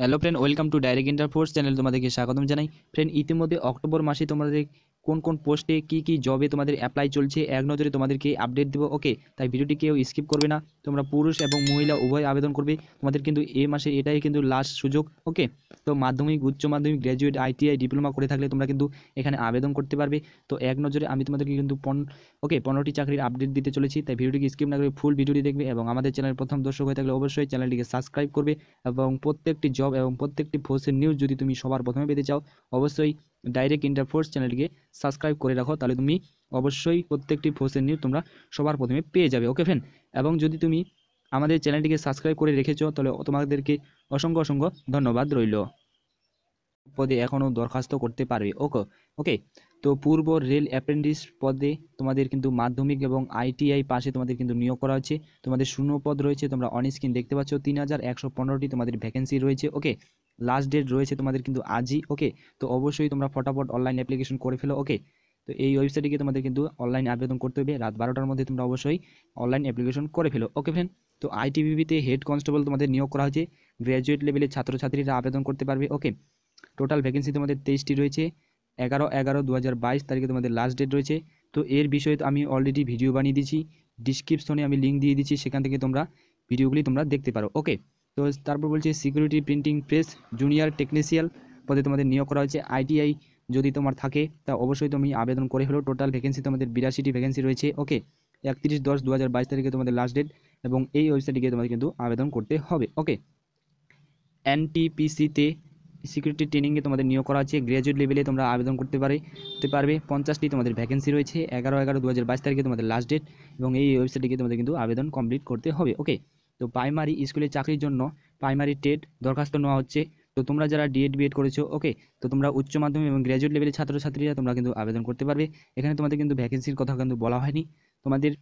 hello friend welcome to direct interforce channel তোমাদেরকে স্বাগতম জানাই ফ্রেন্ড ইতিমধ্যে অক্টোবর মাসে তোমাদের কোন কোন পোস্টে কি কি জবে তোমাদের অ্যাপ্লাই চলছে এক নজরে তোমাদেরকে আপডেট দেবো ওকে তাই ভিডিওটি কেউ স্কিপ করবে না তোমরা পুরুষ এবং মহিলা উভয় আবেদন করবে তোমাদের কিন্তু এ মাসে এটাই কিন্তু লাস্ট সুযোগ ওকে তো মাধ্যমিক উচ্চ মাধ্যমিক গ্র্যাজুয়েট আইটিআই ডিপ্লোমা করে থাকলে তোমরা কিন্তু এখানে আবেদন করতে পারবে তো এক নজরে আমি তোমাদেরকে কিন্তু পন ওকে পনেরোটি চাকরির আপডেট দিতে চলেছি তাই ভিডিওটিকে স্কিপ না করে ফুল ভিডিওটি দেখবে এবং আমাদের চ্যানেল প্রথম দর্শক হয়ে থাকলে অবশ্যই চ্যানেলটিকে সাবস্ক্রাইব করবে এবং প্রত্যেকটি জব এবং প্রত্যেকটি ফোর্সের নিউজ যদি তুমি সবার প্রথমে পেতে চাও অবশ্যই ডাইরেক্ট ইন্টারফোর্স ফোর্স চ্যানেলটিকে সাবস্ক্রাইব করে রাখো তাহলে তুমি অবশ্যই প্রত্যেকটি ফোর্সের নিউজ তোমরা সবার প্রথমে পেয়ে যাবে ওকে ফ্রেন্ড এবং যদি তুমি আমাদের চ্যানেলটিকে সাবস্ক্রাইব করে রেখেছো তাহলে তোমাদেরকে অসংখ্য অসংখ্য ধন্যবাদ রইল পদে এখনও দরখাস্ত করতে পারবে ওকে ওকে তো পূর্ব রেল অ্যাপ্রেন্টিস পদে তোমাদের কিন্তু মাধ্যমিক এবং আইটিআই পাশে তোমাদের কিন্তু নিয়োগ করা হচ্ছে তোমাদের শূন্য পদ রয়েছে তোমরা অনেক স্কিন দেখতে পাচ্ছ তিন হাজার একশো পনেরোটি তোমাদের ভ্যাকেন্সি রয়েছে ওকে লাস্ট ডেট রয়েছে তোমাদের কিন্তু আজই ওকে তো অবশ্যই তোমরা ফটাফট অনলাইন অ্যাপ্লিকেশন করে ফেলো ওকে তো এই ওয়েবসাইটে গিয়ে তোমাদের কিন্তু অনলাইন আবেদন করতে হবে রাত বারোটার মধ্যে তোমরা অবশ্যই অনলাইন অ্যাপ্লিকেশন করে ফেলো ওকে ফ্রেন্ড তো আইটিবিবিতে হেড কনস্টেবল তোমাদের নিয়োগ করা হয়েছে গ্র্যাজুয়েট লেভেলের ছাত্রছাত্রীরা আবেদন করতে পারবে ওকে টোটাল ভ্যাকেন্সি তোমাদের তেইশটি রয়েছে এগারো এগারো দু তারিখে তোমাদের লাস্ট ডেট রয়েছে তো এর বিষয়ে আমি অলরেডি ভিডিও বানিয়ে দিয়েছি ডিসক্রিপশনে আমি লিঙ্ক দিয়ে দিচ্ছি সেখান থেকে তোমরা ভিডিওগুলি তোমরা দেখতে পারো ওকে তো তারপর বলছে security printing press junior technician পদে তোমাদের নিয়োগ করা হয়েছে আইটিআই যদি তোমার থাকে তা অবশ্যই তুমি আবেদন করে হলো টোটাল ভ্যাকেন্সি তোমাদের বিরাশিটি ভ্যাকেন্সি রয়েছে ওকে একত্রিশ দশ দু তারিখে তোমাদের লাস্ট ডেট এবং এই ওয়েবসাইটে গিয়ে তোমাদের কিন্তু আবেদন করতে হবে ওকে এনটিপিসিতে সিকিউরিটি ট্রেনিংয়ে তোমাদের নিয়োগ করা হচ্ছে গ্র্যাজুয়েট লেভেলে তোমরা আবেদন করতে পারে তে পারবে পঞ্চাশটি তোমাদের ভ্যাকেন্সি রয়েছে এগারো এগারো দু তারিখে তোমাদের লাস্ট ডেট এবং এই ওয়েবসাইটে গিয়ে তোমাদের কিন্তু আবেদন কমপ্লিট করতে হবে ওকে তো প্রাইমারি স্কুলে চাকরির জন্য প্রাইমারি টেট দরখাস্ত নেওয়া হচ্ছে তো তোমরা যারা ডিএড বিএড করেছো ওকে তো তোমরা উচ্চ মাধ্যমিক এবং গ্র্যাজুয়েট লেভেলের ছাত্রছাত্রীরা তোমরা কিন্তু আবেদন করতে পারবে এখানে তোমাদের কিন্তু ভ্যাকেন্সির কথা কিন্তু বলা হয়নি তোমাদের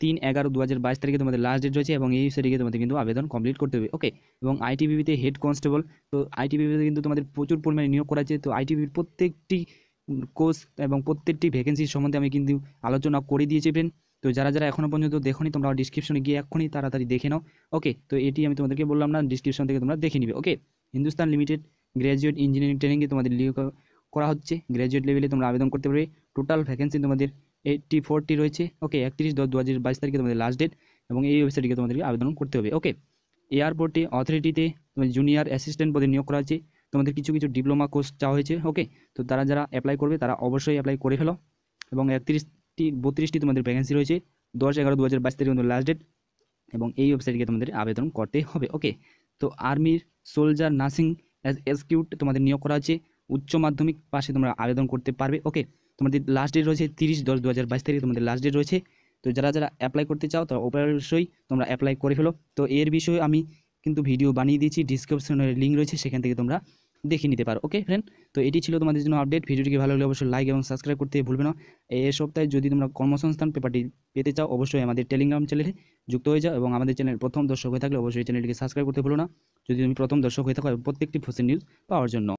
তিন এগারো দু হাজার বাইশ তারিখে তোমাদের লাস্ট ডেট রয়েছে এবং এই তারিখে তোমাদের কিন্তু আবেদন কমপ্লিট করতে হবে ওকে এবং আইটিবিবিতে হেড কনস্টেবল তো আইটিবিবিতে কিন্তু তোমাদের প্রচুর পরিমাণে নিয়োগ করা হয়েছে তো আইটিবির প্রত্যেকটি কোর্স এবং প্রত্যেকটি ভ্যাকেন্সির সম্বন্ধে আমি কিন্তু আলোচনা করে দিয়েছি ফ্রেন্ড তো যারা যারা এখনও পর্যন্ত দেখোনি তোমরা ডিসক্রিপশনে গিয়ে এখনই তাড়াতাড়ি দেখে নাও ওকে তো এটি আমি তোমাদেরকে বললাম না ডিসক্রিপশন থেকে তোমরা দেখে নিবে okay Hindustan limited graduate engineering ট্রেনিংয়ে তোমাদের লিও করা হচ্ছে গ্র্যাজুয়েট লেভেলে তোমরা আবেদন করতে পারবে টোটাল ভ্যাকেন্সি তোমাদের এইটটি ফোরটি রয়েছে ওকে একত্রিশ দশ দু হাজার বাইশ তারিখে তোমাদের লাস্ট ডেট এবং এই ওয়েবসাইটকে তোমাদেরকে আবেদন করতে হবে ওকে এয়ারপোর্টে অথরিটিতে তোমাদের জুনিয়র অ্যাসিস্ট্যান্ট পদে নিয়োগ করা হয়েছে তোমাদের কিছু কিছু ডিপ্লোমা কোর্স চাওয়া হয়েছে ওকে তো তারা যারা অ্যাপ্লাই করবে তারা অবশ্যই অ্যাপ্লাই করে ফেলো এবং একত্রিশ বত্রিশটি বত্রিশটি তোমাদের ভ্যাকেন্সি রয়েছে দশ এগারো দু হাজার বাইশ তারিখ কিন্তু লাস্ট ডেট এবং এই ওয়েবসাইটকে তোমাদের আবেদন করতে হবে ওকে তো আর্মির সোলজার নার্সিং অ্যাজ এসকিউট তোমাদের নিয়োগ করা হচ্ছে উচ্চ মাধ্যমিক পাশে তোমরা আবেদন করতে পারবে ওকে তোমাদের লাস্ট ডেট রয়েছে তিরিশ দশ দু হাজার বাইশ তারিখ তোমাদের লাস্ট ডেট রয়েছে তো যারা যারা অ্যাপ্লাই করতে চাও তারা অবশ্যই তোমরা অ্যাপ্লাই করে ফেলো তো এর বিষয়ে আমি কিন্তু ভিডিও বানিয়ে দিয়েছি ডিসক্রিপশনের লিঙ্ক রয়েছে সেখান থেকে তোমরা দেখে নিতে পারো ওকে ফ্রেন্ড তো এটি ছিল তোমাদের জন্য আপডেট ভিডিওটিকে ভালো লাগলে অবশ্যই লাইক এবং সাবস্ক্রাইব করতে ভুলবে না এই সপ্তাহে যদি তোমরা কর্মসংস্থান পেপারটি পেতে চাও অবশ্যই আমাদের টেলিগ্রাম চ্যানেলে যুক্ত হয়ে যাও এবং আমাদের চ্যানেল প্রথম দর্শক হয়ে থাকলে অবশ্যই চ্যানেলটিকে সাবস্ক্রাইব করতে ভুলো না যদি তুমি প্রথম দর্শক হয়ে থাকো প্রত্যেকটি ফসি নিউজ পাওয়ার জন্য